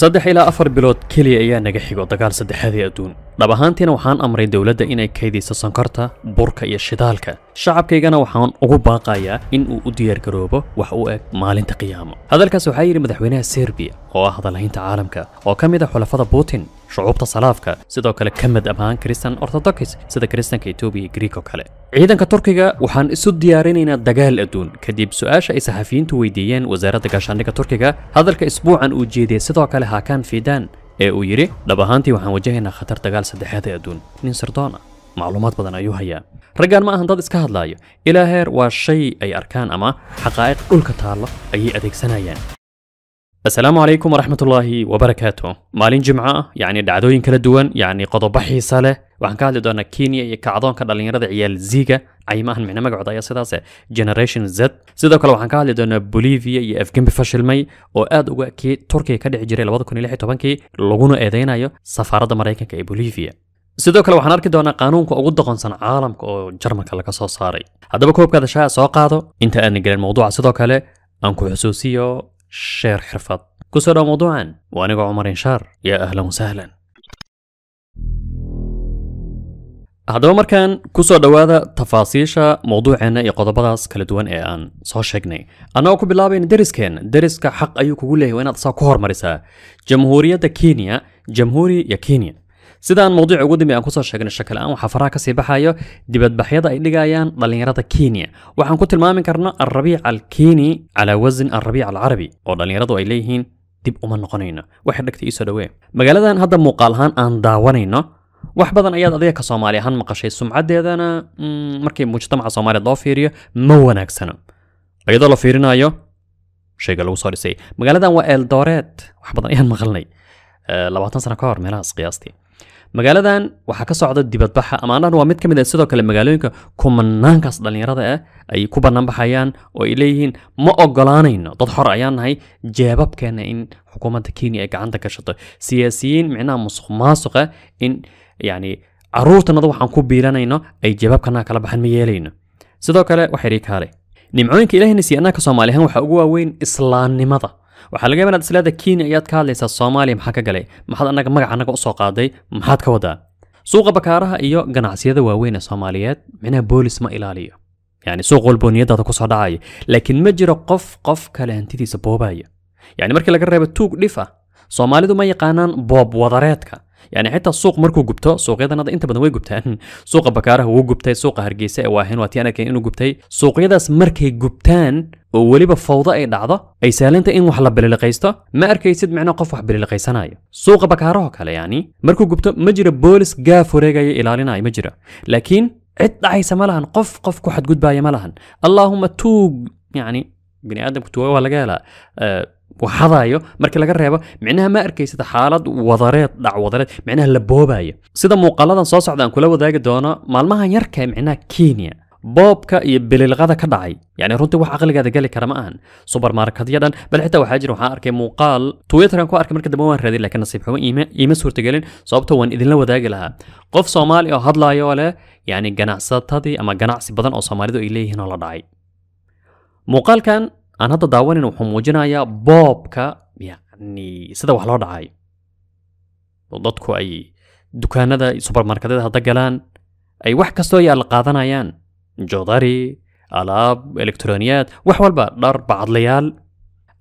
saddex ilaa afar bilood keliya ayaa naga xigo dagaal saddexaadii adduun dhab ahaantiina waxaan amray dowladda inay kaydayso sankarta burka iyo shidaalka shacabkaygana waxaan ugu baaqayaa in uu u diyaargaroobo wax u eg maalinta qiyaamo hadalkaas waxaa yidhi madaxweynaha serbiya oo ah hadalhaynta caalamka oo ka mid ah xulafada putin شعوب تصلافك سيدو كلا كمد أبهان كريستان أرتدوكيس سيدو كريستان كيتوبي غريكو كلا عيدان كتوركيغا وحان إسو ديارينينا دقال أدون كديب سؤاش أي هفين تويديين وزارة دقاشانيكا توركيغا هادلك إسبوعان وجيدي سيدو كان في فيدان إي ويري لبهانتي وحن وجهينا خطر دقال سدحادة أدون نين سردونا معلومات بدنا أيوها يا رجال ما هنداد إسكهاد لايو إلى هير واشي أي أركان أما حقائق كل كتالة أي أديك سنايان السلام عليكم ورحمة الله وبركاته. مالين جمعة يعني دعوين كلا دوان يعني قضوا بحي سالة وحن كاد دونا كينيا يكعضون كلا لين رضي عيال زيجا أي ما هن معنا مقعد أيه سداسة جنريشن زد سدوا كلا وحن كاد دونا بوليفيا يأفجن بفشل مي وأد وقتي تركيا كده عجري لبعض كوني لحي طبعاً كي لجونوا أذينا يا سفارة مريكا كي بوليفيا سيدوك لو حنارك دوانا قانون كو اغود دقون سان عالم كو جرمك اللي ساري هدبا كوبك هذا شاية سواقاتو انت اني قرير موضوع سيدوك لي انكو حسوسيو شير حرفض كسر موضوعا وانا عمر انشار يا اهلا وسهلا هذا كان كسر دوادا تفاصيشا موضوعنا يقضبضاس كالدوان اي ان سو شاكني انا اكو بلابين درس كين درس كحق ايو كقول وين اتصا كهر مرسا جمهورية كينيا جمهوري يا كينيا sidaan mawduuca ugu dambe aan kusoo sheegnay shakalaan waxaa faraha kasii baxayo dibadbaxyada ay dhigayaan dhallinyarada kenya waxaan ku tilmaami karna alrabiic alkeni calaa wasin alrabiic alcarabi oo dhallinyaradu ay leeyihiin dib uma noqonayno waxay dhagta iisoo dhawee magaaladan hadda muuqaal ahaan aan daawanayno wax badan ayaad adiga ka soomaali ahaan maqashay sumcaddeedana markii mujtamaca soomaaliya loo fiiriyo ma wanaagsano iyadoo la fiirinayo shayga lagu soo dhisay magaaladan waa eldooreed wax badan ayaan maqalnay labaatan sano ka hor meelahaas qiyaastii magaaladan waxaa ka socda dibadbaxa amaanahan waa mid ka mid ah sidoo kale magaalooyinka kumanaankaas dhallinyarada ah ay ku banaanbaxayaan oo ay leeyihiin ma ogolaanayno dad xor ayaan nahay jeebabkeena in xukuumadda kenya ay gacanta gashato siyaasiyiin micnaha musuq maasuqa in yacni carruurtanada waxaan ku biilanayno ay jeebabkanaga kala baxan ma yeelayno sidoo kale waxay dhihi kaalay nimcooyinka ilaahina siiy annaga soomaaliyahan waxaa ugu waaweyn islaamnimada waxaa laga yaaba inaad isleedahay kenya ayaad ka hadlaysaa soomaaliya maxaa ka galay maxaad annaga magac annaga u soo qaaday maxaad ka wadaa suuqa bakaaraha iyo ganacsiyada waaweyn ee soomaaliyeed micnaha boolis ma ilaaliyo yani suuq walbo niyadaada kusoo dhacaya laakiin ma jiro qof qof kale hantidiisa boobaya yani markii laga reebo tuug dhif ah soomaalidu ma yaqaanaan boob wadareedka يعني حتى السوق مركو غبتو سوقيدا نض انت بدن وي غبتان سوق بكاره وو غبتاي سوق هرغيسه waa hin waati ana keen inuu gubtay suuqyadaas markay gubtaan oo weliba fawdo ay dhacdo ay sahlinta in wax la bililiqaysto ma arkaysid micno qof wax bililiqaysanayo suuqa bakaarahoo kale yani markuu gubto ma jira boolis gaaf wareegaya ilaalinaya ma jira laakiin cid dhacaysa ma lahan qof qof ku xadgudbaya ma lahan allaahuma tuug yani bini aadamku tuuga waa laga helaa waxadayo marka laga reebo micnaha ma arkaysad xaalad wadareed dhacwadareed micnaha la boobayo sida muuqaaladan soo socda aan kula wadaagi doono maalmahan yarka micnaha kenya boobka iyo bililqada ka dhacay yani runtii wax caqligaada geli kara ma ahan subermarkadyadan bal xitaa waxaa jira waxaan arkay muuqaal twitteran ku arkay marka dambe waan raadin laakiin nasiib xumo iima suurtagelin sababta waan idinla wadaagi lahaa qof soomaali oo hadlayo oo leh yani ganacsatadii ama ganacsi badan oo soomaalidu ay leeyihiin oo la dhacay muuqaalkan aan hadda daawanin wuxuu muujinayaa boobka yani sida wax loo dhacay dadku ay dukaanada subermarkadyada hadda galaan ay wax kastoo yaala qaadanayaan جودري الاب الكترونيات وحوالبا دار بعض ليال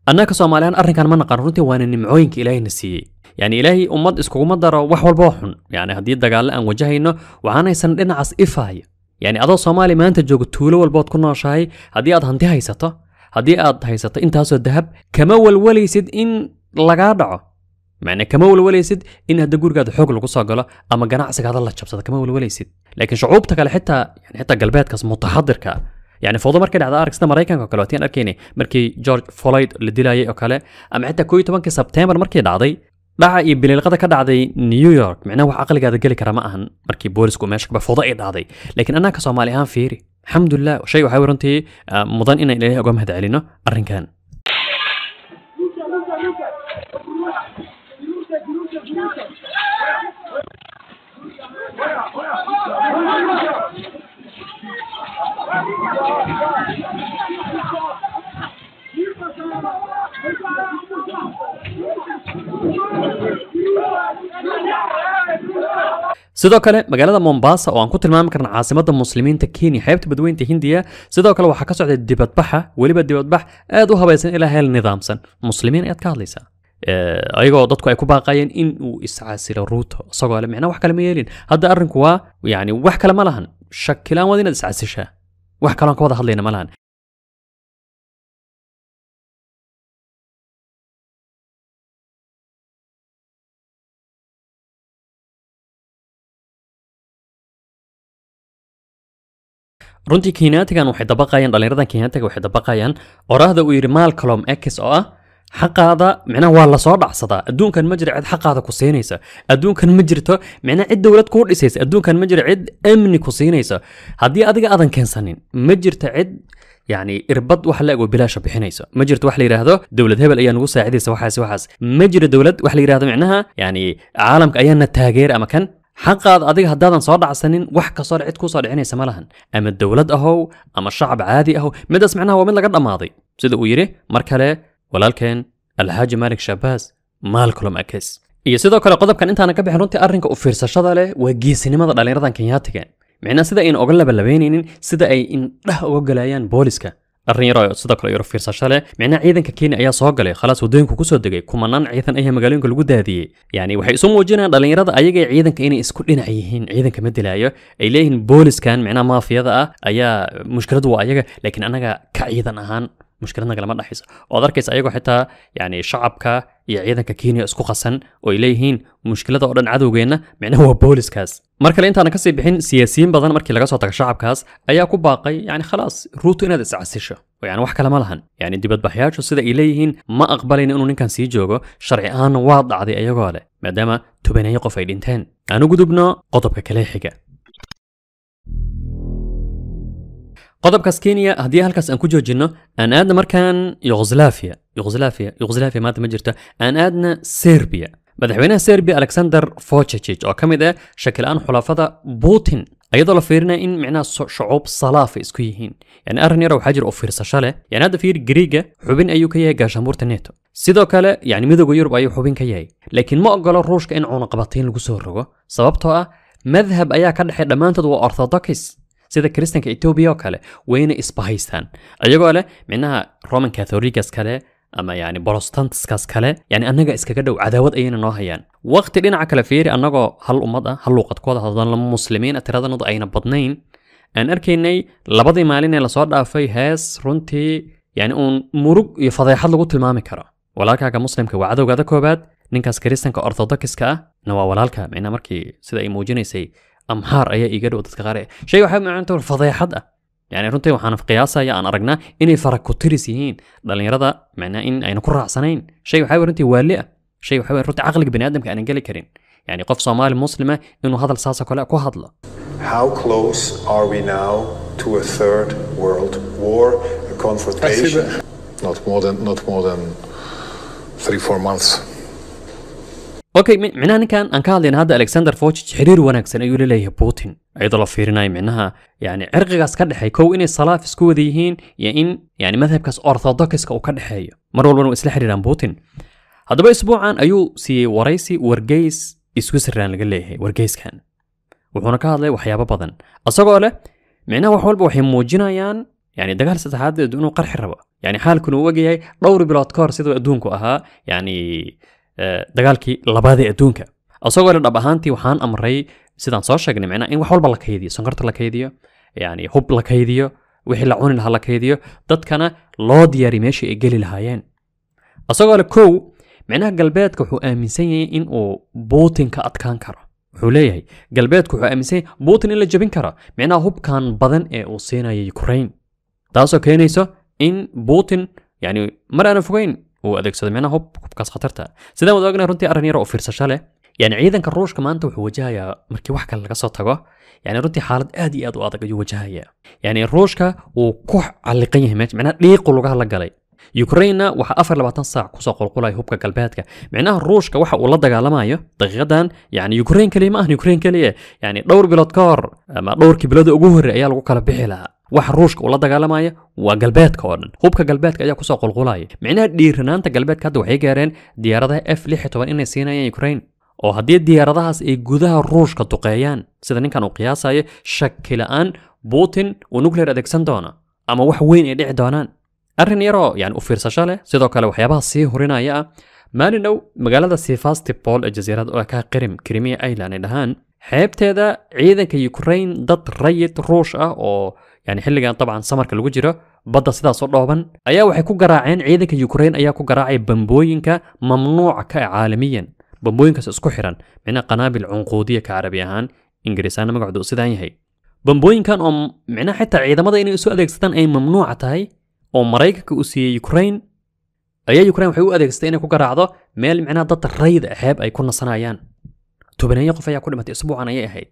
أنا كصوماليان أرن كان من قررت وان النمعوين كإلهي نسيه يعني إلهي أمد إسكو مدارا وحوال بوحن يعني هديد دقال لأن وجهينه وعانا يسندين عس إفاي يعني أدو سومالي ما أنت جوغ التولو والبوت كنا شاي هدي أد هنتي هيسطة هدي أد هيسطة إنت هسو الدهب كما والولي سيد إن لقادعو معناه كما ولا ولا يسد إن هاد الجور قاعد حوق القصه قاله أما جناع سجاد الله شبص هذا كما ولا ولا يسد لكن شعوب تكال حتى يعني حتى قلبات كاس متحضر كا يعني فوضى مركز على أركس ده مريكان كلواتين أركيني مركي جورج فلويد اللي دلاي أو كله أما حتى كويتو بنك سبتمبر مركي دعدي بعد يبين القدر كده عدي نيويورك معناه وعقل قاعد قال كرام أهن مركي بوريس كوماشك بفوضى دعدي لكن أنا كصومالي هان فيري الحمد لله وشيء وحاول أنتي إنا آه، إن إلهي أقوم هذا علينا أرن كان sidoo kale magaalada Mombasa oo aan ku tilmaami karna caasimada muslimiinta Kenya xeebta badweynta Hindiya sidoo kale waxa ka socda dibadbaxa waliba dibadbax aad u habaysan ilaa hel nidaamsan muslimiin aad ka hadlaysaa آه، ايغو دادكو اي كوباقايين ان او اسعاسيلا روتو اصغو الى معنى واحكا لما يالين هادا ارنكوا يعني واحكا لما لهن شاكلان وادينا اسعاسيشا واحكا لانك لين لينا مالهن رونتي كيناتيغان وحيدة باقايين دالين ردان كيناتيغ وحيدة وراه وراهدو ويري مال كلوم اكس اوه حق هذا معناه والله صار ضع صدا الدون كان مجرى عد حق هذا كوسينيسا الدون كان مجرته معناه عد دولة كور إسيس أدون كان مجرى عد أمني كوسينيسا هذه أذى أذن كان سنين مجرته عد يعني إربط وحلاق وبلا بلاش بحنيسا مجرته وحلا يراه ذا دولة هبل أيان وصا عدي سوا حاس سوا حاس مجرى دولة وحلا يراه معناها يعني عالم كأيان التاجر أما كان حقا أذى هذا أذن صار ضع سنين وح كصار عد كوسار عيني سمالهن أما الدولة أهو أما الشعب عادي أهو مدى سمعناه ومن لقد أماضي سيدو ويري مركله walaalkeen alxaaji maalig shabaas maalkulum akes iyo sidoo kale qodobkan intaana ka bixin runtii arrinka u fiirsashada leh waa geesinimada dhallinyaradan kenyaatiga micnaa sida ayna oga labalabaynaynin sida ay indhah uga galayaan booliska arrin yar oo sidoo kale yaro fiirsasho leh micnaa ciidanka kenya ayaa soo galay khalaas waddooyinku kusoo degay kumanaan ciidan ayaa magaalooyinka lagu daadiyey yacni waxay isu muujinayaan dhallinyarada ayaga ciidanka inay isku dhinac yihiin ciidanka ma dilaayo ay leeyihiin booliskan micnaa maafiyada ah ayaa mushkiladu waa ayaga laakiin annaga ka ciidan ahaan mushkiladna kalama dhexayso oad arkaysa ayagoo xitaa yani shacabka iyo ciidanka kenya isku qasan ooay leeyihiin mushkilada oo dhan cadowgeenna micnaha waa booliskaas mar kale intaana kasii bixin siyaasiyiin badan markii laga soo taga shacabkaas ayaa ku baaqay yani khalaas ruuto inaad iscasisho yani wax kale ma lahan yani dibadbaxyaashu sida ay leeyihiin ma aqbalayn inuu ninkan sii joogo sharci ahaanna waa dhacday ayagoo leh maadaama tobanaye qof ay dhinteen aanu gudubno qodobka kale xiga قطب كاسكينيا هدي هالكاس ان كوجو جنو ان ادنا مركان يوغزلافيا يوغزلافيا يوغزلافيا ما تمجرته ان ادنا سيربيا مدحوينها سيربيا الكسندر فوتشيتشيج او كم اذا شكل ان حلافظة بوتين ايضا لفيرنا ان معنا شعوب صلافي اسكويهين يعني ارني رو حجر اوفير سشالة يعني هذا فير جريجا حبين ايو كيه جاشامورت نيتو سيدو كالا يعني ميدو يورب ايو حبين كيه لكن ما اقل الروش كان عون قبطين لقصور رغو سببتو مذهب ايا كان حيرنا مانتد وارثوذكس sida kiristanka etoobiya oo kale wayna isba haystaan iyagoo leh micnaha roman catholigas kale ama yani brostantaskaas kale yani annaga iskaga dhow cadaawad ayayna noo hayaan waqti dhinaca kale fiiri annagoo hal ummad ah hal luuqadkooda haddanla muslimiin tiradanadu ayna badnayn aan arkaynay labadii maalin ee lasoo dhaafay hees runtii yani uun murug iyo fadeexad lagu tilmaami karo walaalkaaga muslimka waa cadowgaada koobaad ninkaas kiristanka orthodoxiska ah na waa walaalka micnaa markii sida ay muujinaysay amhaar ayaa iiga dhow dadka qaar shayga waxay macnaa fadeexad ah yani runtii waxaan qiyaasaya aan aragnaa inay fara ku tiris yihiin dhalinyarada macnaa in ayna ku raacsanayn shay waxaa wey runtii waali ah shay waxaa wey runtii caqliga bani aadamka aanan geli karin يعني قف صومالي مسلمة إنه هذا الساسة كلها كهضلة How close are we now to a third world war, a confrontation? Not more than not more than three four months. اوكي micnaha ninkan aan ka hadlayna hadda alexander forchich xiriir wanaagsan ayuu la leeyahay putin iyadoo la fiirinayo micnaha yani cirqigaas ka dhexeey kow inay salaaf isku wada yihiin iyo in yani madhabkaas orthodoxiska uu ka dhexeeyo mar walbana uu isla xiriiraan putin haddaba isbuucan ayuu siiyey waraysi wargeys switzerland laga leeyahay wargeyskan wuxuuna ka hadlay waxyaabo badan isagoo leh micnaha wax walba waxay muujinayaan يعني دقال ستحدد انه قرح الربا يعني حالكم وقياي دور بلاد كور سيدو ادونكو اها يعني dagaalkii labaadee adduunka isagoo dhab ahaantii waxaan amray sidaan soo sheegnay micnaa in wax walba la kaydiyo sonkorta la kaydiyo yani hub la kaydiyo wixii la cuni lahaa la kaydiyo dadkana loo diyaari meeshii ay geli lahaayeen isagoo le kow micnaha galbeedka wuxuu aaminsan yahay in uu buutin ka adkaan karo wuxuu leeyahay galbeedku wuxuu aaminsan yahay buutin in la jebin karo micnaha hubkan badan ee uu siinaya ukraine taasoo keenayso in buutin yani mar aana fogeyn uu adeegsaday micnaha hub hubkaas khatarta sidaan wada ognahay runtii arrin yar oo fiirsasho leh yani ciidanka ruushka maanta wuxuu wajahayaa markii wax kale laga soo tago yani runtii xaalad aad iyo aad u adag ayuu wajahaya yani ruushka wuu ku caliqan yahay meesha micnaha dhiiqu lugaha la galay yukrainna waxaa afar labaatan saac kusoo qulqulaya hubka galbeedka micnaha ruushka waxa uu la dagaalamayo daqiiqadan yani ukrain keliya ma ahan ukrain keliya yani dhowr bilood ka hor ama dhowrkii bilooda ugu horreey ayaa lagu kala bixi lahaa waxa ruushka ula dagaalamaya waa galbeedka oo dhan hubka galbeedka ayaa kusoo qulqulaya micnaha dhiiranaanta galbeedka hadda waxay gaareen diyaaradaha f lix iyo toban inay siinayaan ukraine oo haddii diyaaradahaas ay gudaha ruushka duqeeyaan sida ninkan uu qiyaasaya shaki la-aan putin uu nuclear adeegsan doona ama wax weyn ay dhici doonaan arrin yaroo yani u fiirsasho leh sidoo kale waxyaabaha sii hurinaya ah maalin dhow magaalada sefastipol ee jasiirada oo ka qirim krimiya island ay dhahaan xeebteeda ciidanka ukraine dad rayid ruush ah oo yani xilligan dabcan samarka lagu jiro badda sidaasoo dhooban ayaa waxay ku garaaceen ciidanka yukrain ayaa ku garaacay bambooyinka mamnuuca ka ah caalamiyan bambooyinkaas isku xiran micnaha qanaabil cunquudiya ka carabi ahaan ingiriisaana magacoodu uu sidaan yahay bambooyinkan oo micnaha xitaa ciidamada inay isu adeegsadaan ay mamnuuca tahay oo maraykanka uu siiyey yukrain ayaa yukrain waxay u adeegsatay inay ku garaacdo meel micnaha dadka rayda xeeb ay ku nasanayaan tobaneeyo qof ayaa ku dhimatay isbuucan ayay ahayd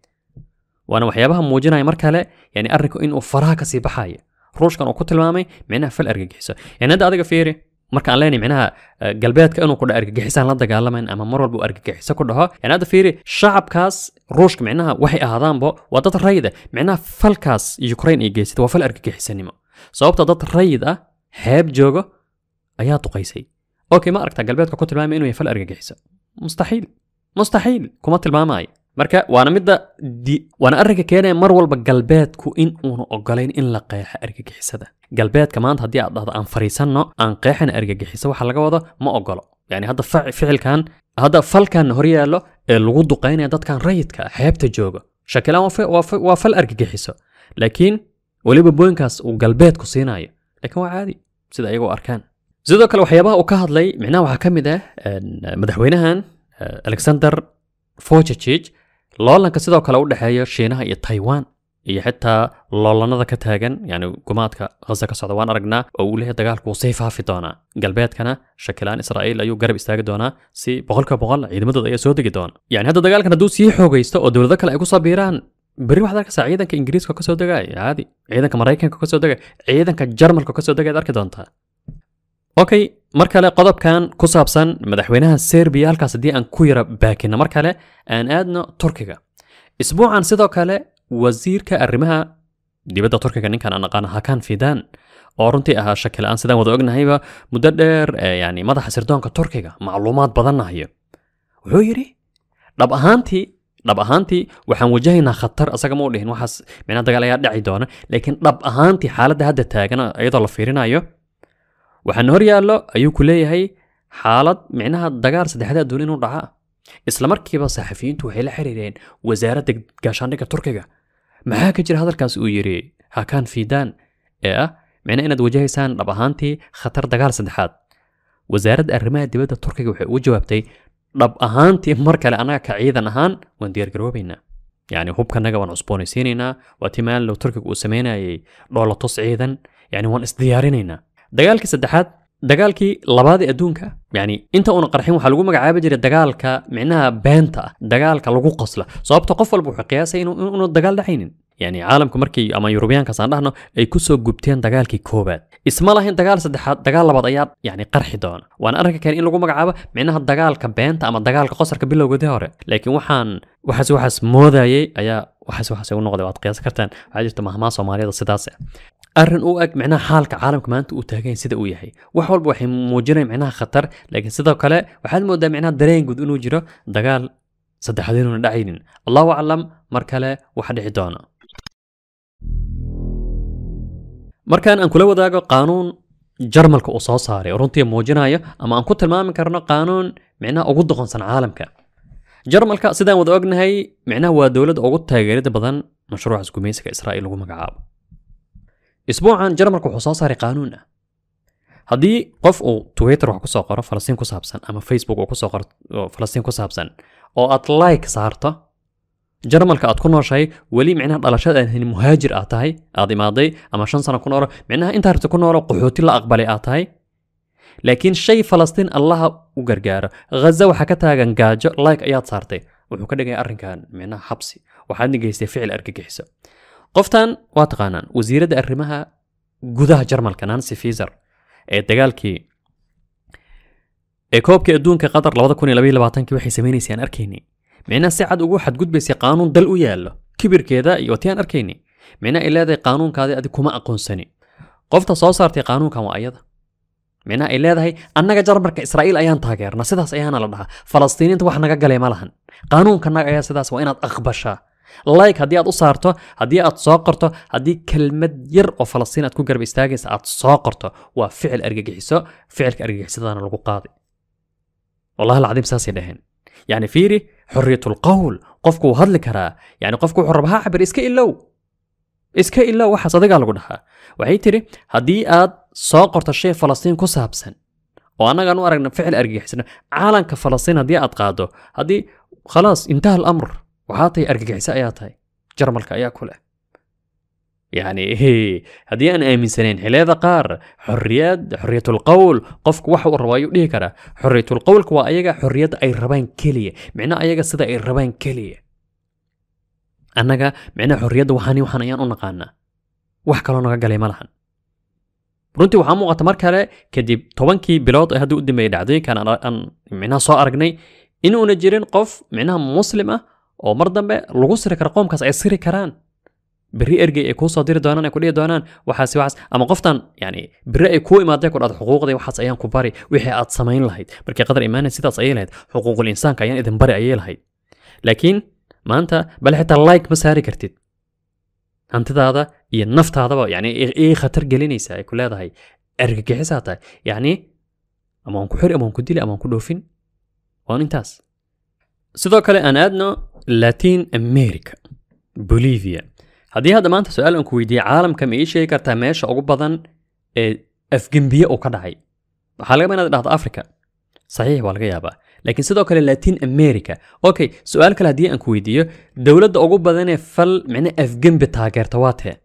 وانا وحيابها موجينا اي مركلة يعني اركو ان وفراك سي بحاية روش كان وكتل مامي معناها فل ارقى جحسة يعني هذا ادقى فيري مركا علاني معناها آه، قلبات كانوا كل ارقى جحسة لا دقى اما مرة بو ارقى جحسة كلها يعني هذا فيري شعب كاس روشك معناها وحي اهضان بو ودات الرايدة معناها فل كاس يوكرين اي جيسة وفل جحسة نما صوبتا دات الرايدة هاب جوغو ايا تقيسي اوكي ما اركتا قلبات كتل مامي انه يفل ارقى جحسة مستحيل مستحيل كومات الماماي marka waana midda waana arrinka keenaya mar walba galbeedku in uunu ogolayn in la qeexo argagixisada galbeedka maanta haddii aad dhahdo aan fariisanno aan qeexana argagixiso waxa laga wado ma ogolo yani hadda ficilkan hadda falkanna hor yaallo ee lagu duqaynaya dadkan rayidka xeebta jooga shakilaan waa fal argagixiso laakiin weliba booyinkaas uu galbeedku siinayo laakiin waa caadi sida iyagu arkaan sidoo kale waxyaabaha uu ka hadlay micnaha waxaa ka mid ah madaxweynahan alexander fochachich loolanka sidoo kale u dhexeeya shiinaha iyo taiwan iyo xitaa loolanada ka taagan yani gumaadka haza ka socda waan aragnaa oo uu leeyahay dagaalku wuu sii faafi doonaa galbeedkana shakilaan israa'iil ayuu garab istaagi doonaa si boqolka boqol ciidamadooda ayaa soo degi doona yani hadda dagaalkan hadduu sii xoogaysto oo dowlado kale ay ku sabiiraan berri waxaad arkaysaa ciidanka ingiriiska kasoo degaya caadi ciidanka maraykanka kasoo degaya ciidanka jarmalka kasoo degaya ad arki doontaa okay mar kale qodobkan ku saabsan madaxweynaha serbiya halkaas haddii aan ku yara baakina mar kale aan aadno turkiga isbuucan sidoo kale wasiirka arrimaha dibadda turkiga ninkan aan aqaan hakan fidan oo runtii ahaa shaki la-aan sidaan wada ognahayba muddo dheer yani madaxa sirdoonka turkiga macluumaad badanna hayo wuxuu yidhi dhab ahaantii dhab ahaantii waxaan wajahaynaa khatar asaga ma u dhihin waxaas micnaa dagaal ayaa dhaci doona laakiin dhab ahaantii xaaladda hadda taagana iyadoo la fiirinayo waxaana hor yaallo ayuu ku leeyahay xaalad micnaha dagaal saddexdaad doon inuu dhacaa isla markiiba saxafiyiintu waxay la xiriireen wasaaradda gaashaandhigga turkiga maxaa ka jira hadalkaas uu yidhi hakan fidan ee ah micnaha inaad wajahaysaan dhab ahaantii khatar dagaal saddexaad wasaaradda arrimaha dibadda turkiga waxay ugu jawaabtay dhab ahaantii mar kale annaga ka ciidan ahaan waan diyaargaroobaynaa يعني هوب كان نجوا عصبوني سينينا وتمال لو تركك وسمينا دولة تصعيدا يعني وان استديارينينا dagaalkii saddexaad dagaalkii labaad ee adduunka yacni inta uuna qarxin waxaa lagu magacaaba jira dagaalka micnaha beenta ah dagaalka lagu qosla sababta qof walba wuxuu qiyaasay inuuna dagaal dhacaynin yani caalamku markii ama yurubiyaankaas aan dhahno ay kusoo gubteen dagaalkii koowaad isma lahayn dagaal saddexaad dagaal labaad ayaa yani qarxi doona waan arki karin in lagu magacaabo micnaha dagaalka beenta ama dagaalka qosarka bilowgeedii hore laakiin waxaan waxaas waxaas moodayay ayaa waxaas waxaas ugu noqday waad qiyaasi kartaan waxaa jirta mahmaha soomaaliyada sidaas arrin u eg micnaha xaalka caalamka maanta uu taagayn sida uu yahay wax walba waxay muujinayan micnaha khatar laakiin sidoo kale waxaad moodaa micnaha dareen guud inuu jiro dagaal saddexaad inuuna dhacaynin allahu aclam mar kale waxa dhici doona markaan aan kula wadaago qaanuun jarmalka uu soo saaray oo runtii muujinayo ama aan ku tilmaami karno qaanuun micnaha ugu doqonsan caalamka jarmalka sidaan wada ognahay micnaha waa dowladda ugu taageerida badan mashruuca isgumaysiga israa'iil lagu magacaabo isbuucan jarmarku wuxuu soo saaray qaanuun ah haddii qof uu twitter wax kusoo qoro falastiin ku saabsan ama facebook uu kusoo qoro falastiin ku saabsan oo aad like saarto jarmalka aad ku nooshahay weli micnaha dhalashada aad helin muhaajir aad tahay aad imaaday ama shan sano ku noolo micnaha intaa rabta ku noolo qaxooti la aqbalay aad tahay laakiin shay falastiin allaha u gargaaro ghaza waxaa ka taagan gaajo like ayaad saartay wuxuu ka dhigaya arrinkan micnaha xabsi waxaadna geystay ficil argagixiso qoftan waa taqaanaan wasiiradda arrimaha gudaha jarmalka nancy fizer ee dagaalkii ee koobka adduunka qatar waxay samaynaysay aan arkayni micnaa si cad ugu xadgudbaysay qaanuun dal u yaallo kibirkeeda iyo ti aan arkayni micnaa ay leedahay qaanuunkaadi adig kuma aqoonsani qofta soo saartay qaanuunkan waa ayada micnaa ay leedahay annaga jarmarka israa'iil ayaan taageernaa sidaas ayaana la dhahaa falastiiniinta wax naga galay ma lahan qaanuunkanaga ayaa sidaas waa inaad aqbashaa لايك هدي اد اسارتو هدي اد سوقرتو هدي كلمه ير او فلسطين اد كو غرب استاغيس اد سوقرتو وفعل ارغغيسو فعل أنا لو قاضي والله العظيم ساسي دهن يعني فيري حريه القول قفكو هذل كرا يعني قفكو حربها عبر اسكا الاو اسكا الاو وحا صدقا لو دها وهي تري هدي اد سوقرتو شي فلسطين كو سابسن وانا غنو ارغن فعل ارغغيسنا عالم كفلسطين هدي اد قادو هدي خلاص انتهى الامر وحاطي أرققعيسا أياتاي جرملك أيا كله يعني هي إيه، هدي أنا أي من سنين حليدة قار حرية حرية القول قفك وحو الرواي ليه كرا حرية القول كوا أيجا حرية أي ربان كلية معنى أيجا سدى أي ربان كلية أنجا معنى حرية وحاني وحنيان ونقانا وحكالو نقا قلي ملحن برونتي وحامو غتمر كالي كدي طوانكي بلوط إهدو دي ميدع دي كان أنا معنى صار أرقني إنو نجرين قف معنى مسلمة او مردم به لغوس را کرقم کس اسیر کران بری ارگی اکو صادر دانان اکو لی دانان و حسی اما گفتن يعني بري اکو اماده کرد از حقوق دی و حس ایان کوباری و حی از سامین لهید بر که قدر ایمان سیتاس ایلهید حقوق الانسان کیان إذن بری ایل هید لكن ما تا بل اللايك لایک مسیری کردید انت دا هذا یه نفت هذا با یعنی ای خطر جلی نیست ای کلی دهای ارگی حساته یعنی يعني، اما اون کوچه اما اون کدیل اما اون کدوفین وان انتاس سیدا کلی آن لاتين أمريكا بوليفيا haddii hadda maanta su-aal aan ku weydiiye caalamka ma ii sheegi kartaa meesha ugu badan ee afgembiye uu ka dhacay waxaa lagaba inaad dhahdo africa saxiix waa laga yaabaa laakiin sidoo kale latin america okay su-aal kale haddii aan ku weydiiyo dowladda ugu badanee fal micne afgembi taageerta waa tee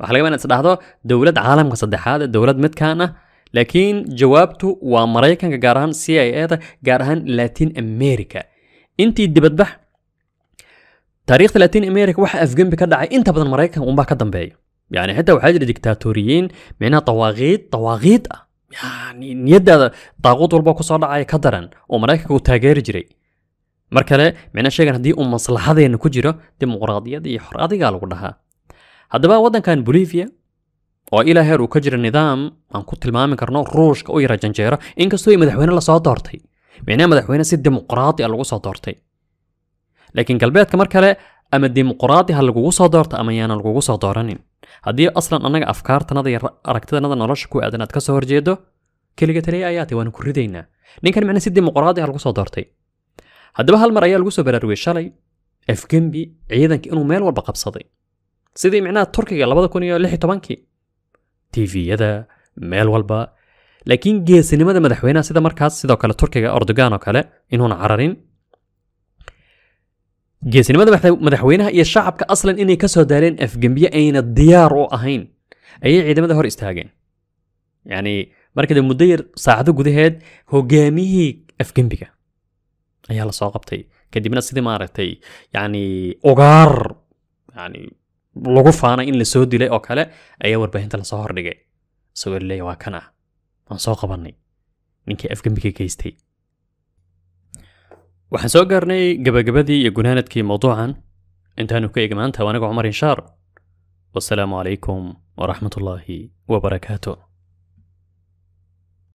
waxaa lagaba inaad is dhahdo dowlad caalamka saddexaad dowlad midkaan ah laakiin jawaabtu waa maraykanka gaar ahaan c i a da gaar ahaan latin america intii dibadbax تاريخ 30 امريكا وحا افغان بكدعه انت بدل مريكا ومبا كدنباي يعني حتى وحاجه جري ديكتاتوريين معناها طواغيت طواغيت يعني نيد طاغوت والبو كسو دعاي كدرن ومريكا كو تاجير جري مركله معناها شيغان هدي ام مصلحتين كجيرو ديمقراطيه دي حرادي قالو غدها هدبا ودن كان بوليفيا oo ilaahay uu ka jira nidaam aan ku tilmaami karno ruushka oo yara janjeero inkastoo ay madaxweyne la soo doortay macnaha madaxweyne si dimuqraadi ah lagu soo doortay لكن قلبيات كمركلة أما الديمقراطية هل جوجو صدرت أما يانا الجوجو صدرنين هذه أصلا أنا أفكار تنظي ركت تنظي نرش كو أدنى تكسر جيدو كل جت لي آياتي وأنا كردينا نين كان معنى سيد ديمقراطية هل جوجو صدرتي هذا بهال مرايا الجوجو بالروي الشلي إف جنبي عيدا كأنه مال ولا بقب صدي سيدي معناه تركيا لا بد يكون يلحي تبانكي تي في هذا مال والبا لكن جي سينما ده مدحوينا سيدا مركز سيدا وكالا تركيا أردوغان وكالا إنهون عررين geesinimada madaxweynaha iyo shacabka aslan inay ka soo daaleen afgembiye ayna diyaar u ahayn ayay ciidamada hor istaageen yacni marka dee muddo yar saacado gudaheed hogaamiyihii afgembiga ayaa lasoo qabtay kadibna sidii maaragtay yacni ugaar yani lagu faanay in lasoo dilay oo kale ayaa warbaahinta lasoo hordhigay isagoo laleeya waa kan ah waan soo qabanay ninkii afgembiga geystay waxaan soo gaarnay gabagabadii iyo gunaanadkii mawduucan intaanu ka eegmaanta waa anigu cumar inshaar wassalaamu calaykum waraxmat ullaahi wabarakaatu